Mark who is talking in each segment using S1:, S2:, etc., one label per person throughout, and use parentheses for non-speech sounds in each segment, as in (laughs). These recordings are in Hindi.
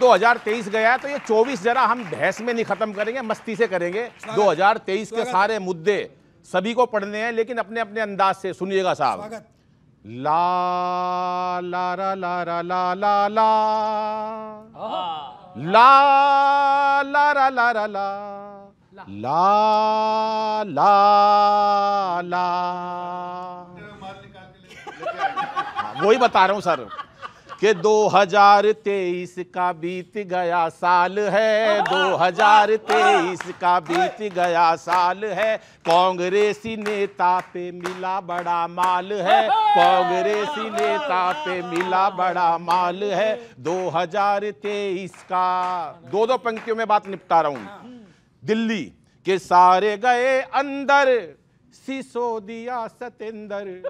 S1: 2023 गया है तो ये 24 जरा हम बहस में नहीं खत्म करेंगे मस्ती से करेंगे 2023 के सारे मुद्दे सभी को पढ़ने हैं लेकिन अपने अपने अंदाज से सुनिएगा साहब ला ला रा ला रा ला ला ला ला ला ला ला ला ला ला वही बता रहा हूं सर कि 2023 का बीत गया साल है 2023 का बीत गया साल है कांग्रेसी नेता पे मिला बड़ा माल है कांग्रेसी नेता पे मिला बड़ा माल है 2023 का दो दो पंक्तियों में बात निपटा रहा हूं दिल्ली के सारे गए अंदर सिसोदिया सतेंद्र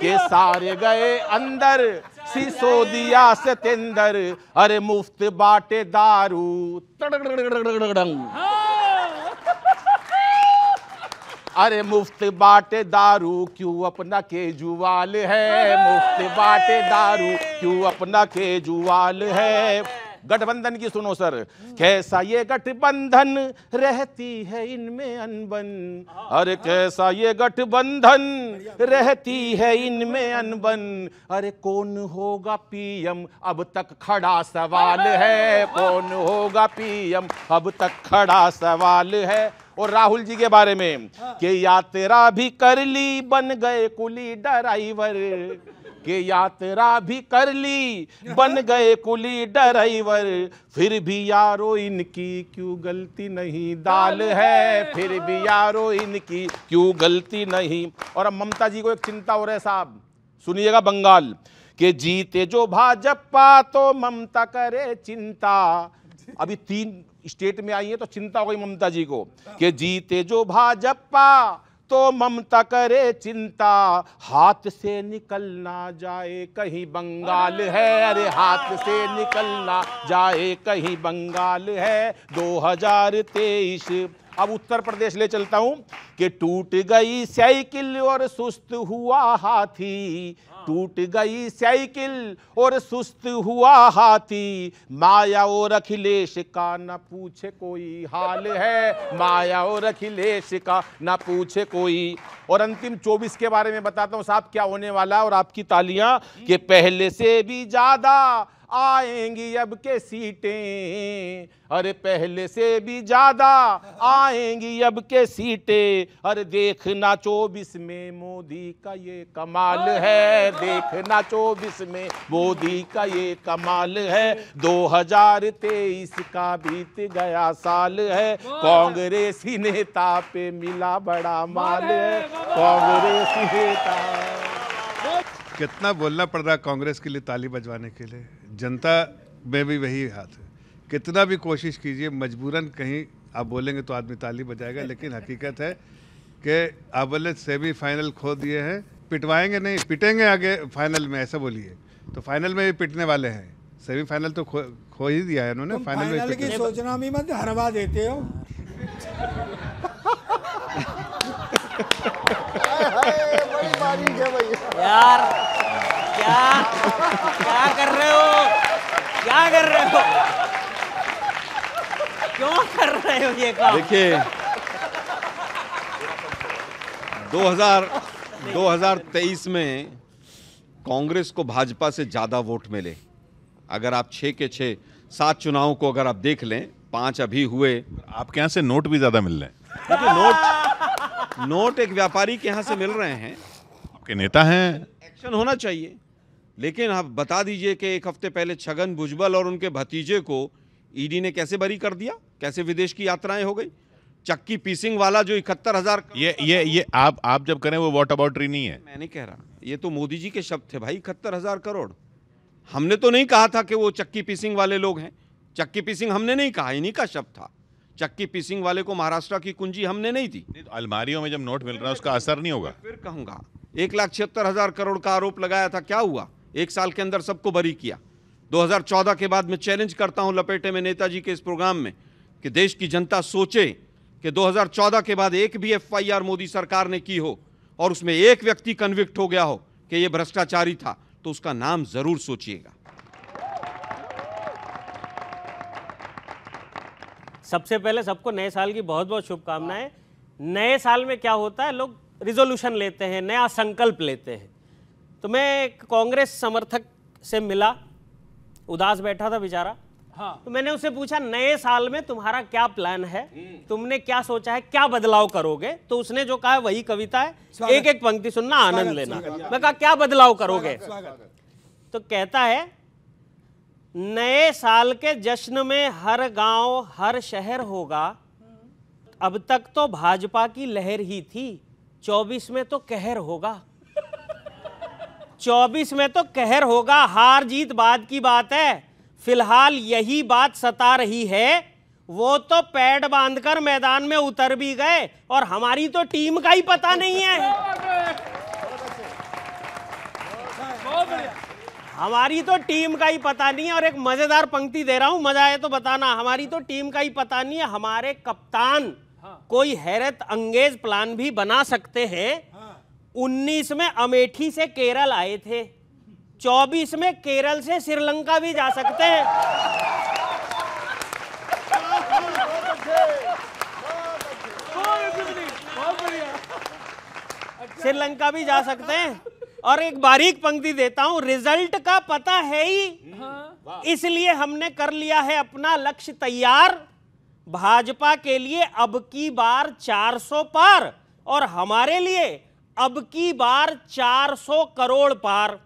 S1: के सारे गए अंदर सिसोदिया सतेंद्र अरे मुफ्त बाटे दारू अरे मुफ्त बाटे दारू क्यों अपना केजुवाल है मुफ्त बाटे दारू क्यों अपना केजुवाल है गठबंधन की सुनो सर कैसा ये गठबंधन रहती है इनमें अनबन अरे कैसा ये गठबंधन रहती है इनमें अनबन अरे कौन होगा पीएम अब तक खड़ा सवाल है कौन होगा पीएम अब तक खड़ा सवाल है और राहुल जी के बारे में हाँ। कि या तेरा भी कर ली बन गए कुली ड्राइवर के यात्रा भी कर ली बन हाँ। गए कुली ड्राइवर फिर भी यारो इनकी क्यों गलती नहीं दाल है फिर भी हाँ। यारो इनकी क्यों गलती नहीं और अब ममता जी को एक चिंता हो रहा है साहब सुनिएगा बंगाल के जीते जो भाजपा तो ममता करे चिंता अभी तीन स्टेट में आई है तो चिंता हो गई ममता जी को कि जीते जो भाजपा तो ममता करे चिंता हाथ से निकलना जाए कहीं बंगाल है अरे हाथ से निकलना जाए कहीं बंगाल है 2023 अब उत्तर प्रदेश ले चलता हूं कि टूट गई साइकिल और सुस्त हुआ हाथी हाँ। टूट गई साइकिल और सुस्त हुआ हाथी माया और अखिलेश का न पूछे कोई हाल है माया और अखिलेश का न पूछे कोई और अंतिम 24 के बारे में बताता हूं साहब क्या होने वाला और आपकी तालियां हम्म। कि पहले से भी ज्यादा आएंगी अब के सीटें अरे पहले से भी ज़्यादा आएंगी अब के सीटें अरे देखना चौबीस में मोदी का ये कमाल है देखना चौबीस में मोदी का ये कमाल है 2023 का बीत गया साल है कांग्रेसी नेता पे मिला बड़ा माल है कांग्रेसी नेता
S2: कितना बोलना पड़ रहा है कांग्रेस के लिए ताली बजवाने के लिए जनता में भी वही हाथ है कितना भी कोशिश कीजिए मजबूरन कहीं आप बोलेंगे तो आदमी ताली बजाएगा लेकिन हकीकत है कि आप बोले सेमीफाइनल खो दिए हैं पिटवाएंगे नहीं पिटेंगे आगे फाइनल में ऐसा बोलिए तो फाइनल में भी पिटने वाले हैं सेमीफाइनल तो खो खो ही दिया है उन्होंने फाइनल, फाइनल में की
S3: सोचना भी मत हरवा देते हो (laughs) यार क्या क्या कर रहे हो क्या कर रहे हो क्यों कर रहे हो ये काम देखिए
S2: 2000 2023 में कांग्रेस को भाजपा से ज़्यादा वोट मिले अगर आप छह के छे सात चुनावों को अगर आप देख लें पांच अभी हुए आपके यहाँ से नोट भी ज़्यादा मिल रहे हैं तो नोट नोट एक व्यापारी के यहाँ से मिल रहे हैं आपके नेता हैं एक्शन होना चाहिए लेकिन आप बता दीजिए कि एक हफ्ते पहले छगन भुजबल और उनके भतीजे को ईडी ने कैसे बरी कर दिया कैसे विदेश की यात्राएं हो गई चक्की पीसिंग वाला जो इकहत्तर हजार ये ये ये
S1: आप आप जब करें वो वॉट अबाउट नहीं है मैं
S2: नहीं कह रहा ये तो मोदी जी के शब्द थे भाई इकहत्तर हजार करोड़ हमने तो नहीं कहा था कि वो चक्की पीसिंग वाले लोग हैं चक्की पीसिंग हमने नहीं कहा इन्हीं का शब्द था चक्की पीसिंग वाले को महाराष्ट्र की कुंजी हमने नहीं दी तो अलमारियों में जब नोट मिल रहा है उसका असर नहीं होगा फिर कहूंगा एक लाख छिहत्तर हजार करोड़ का आरोप लगाया था क्या हुआ एक साल के अंदर सबको बरी किया 2014 के बाद मैं चैलेंज करता हूं लपेटे में नेताजी के इस प्रोग्राम में कि देश की जनता सोचे कि 2014 के बाद एक भी एफआईआर मोदी सरकार ने की हो और उसमें एक व्यक्ति कन्विक्ट हो गया हो कि ये भ्रष्टाचारी था तो उसका नाम जरूर सोचिएगा
S3: सबसे पहले सबको नए साल की बहुत बहुत शुभकामनाएं नए साल में क्या होता है लोग रिजोल्यूशन लेते हैं नया संकल्प लेते हैं तो मैं कांग्रेस समर्थक से मिला उदास बैठा था बेचारा हाँ। तो मैंने उसे पूछा नए साल में तुम्हारा क्या प्लान है हम्म। तुमने क्या सोचा है क्या बदलाव करोगे तो उसने जो कहा वही कविता है एक एक पंक्ति सुनना आनंद लेना मैं कहा क्या बदलाव करोगे तो कहता है नए साल के जश्न में हर गांव हर शहर होगा अब तक तो भाजपा की लहर ही थी चौबीस में तो कहर होगा चौबीस में तो कहर होगा हार जीत बाद की बात है फिलहाल यही बात सता रही है वो तो पैड बांधकर मैदान में उतर भी गए और हमारी तो टीम का ही पता नहीं है हमारी तो टीम का ही पता नहीं है और एक मजेदार पंक्ति दे रहा हूं मजा आए तो बताना हमारी तो टीम का ही पता नहीं है हमारे कप्तान हाँ। कोई हैरत अंगेज प्लान भी बना सकते हैं उन्नीस में अमेठी से केरल आए थे चौबीस में केरल से श्रीलंका भी जा सकते हैं श्रीलंका भी जा सकते हैं और एक बारीक पंक्ति देता हूं रिजल्ट का पता है ही इसलिए हमने कर लिया है अपना लक्ष्य तैयार भाजपा के लिए अब की बार 400 पार और हमारे लिए अब की बार 400 करोड़ पार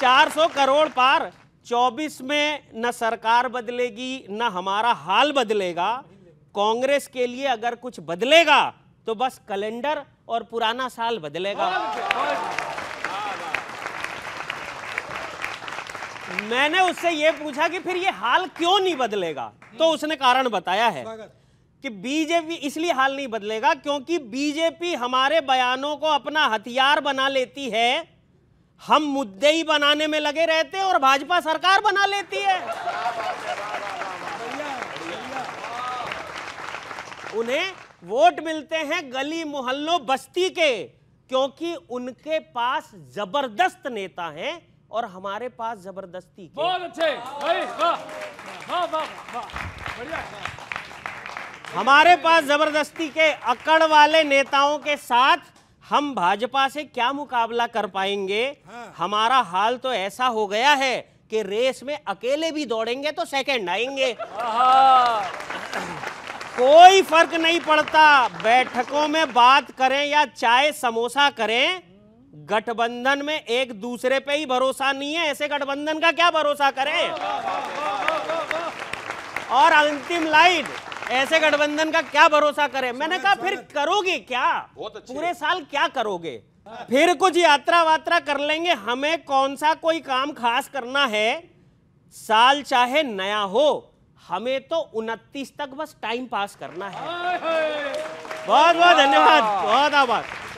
S3: चार सौ करोड़ पार 24 में न सरकार बदलेगी न हमारा हाल बदलेगा कांग्रेस के लिए अगर कुछ बदलेगा तो बस कैलेंडर और पुराना साल बदलेगा मैंने उससे यह पूछा कि फिर ये हाल क्यों नहीं बदलेगा तो उसने कारण बताया है कि बीजेपी इसलिए हाल नहीं बदलेगा क्योंकि बीजेपी हमारे बयानों को अपना हथियार बना लेती है हम मुद्दे ही बनाने में लगे रहते हैं और भाजपा सरकार बना लेती है उन्हें वोट मिलते हैं गली मोहल्लों बस्ती के क्योंकि उनके पास जबरदस्त नेता हैं और हमारे पास जबरदस्ती के बहुत अच्छे भाई वाह वाह वाह बढ़िया हमारे पास जबरदस्ती के अकड़ वाले नेताओं के साथ हम भाजपा से क्या मुकाबला कर पाएंगे हाँ। हमारा हाल तो ऐसा हो गया है कि रेस में अकेले भी दौड़ेंगे तो सेकंड आएंगे कोई फर्क नहीं पड़ता बैठकों में बात करें या चाय समोसा करें गठबंधन में एक दूसरे पे ही भरोसा नहीं है ऐसे गठबंधन का क्या भरोसा करें और अंतिम लाइन ऐसे गठबंधन का क्या भरोसा करें मैंने कहा फिर करोगे क्या पूरे साल क्या करोगे फिर कुछ यात्रा वात्रा कर लेंगे हमें कौन सा कोई काम खास करना है साल चाहे नया हो हमें तो उनतीस तक बस टाइम पास करना है
S1: बहुत बहुत धन्यवाद
S3: बहुत आभार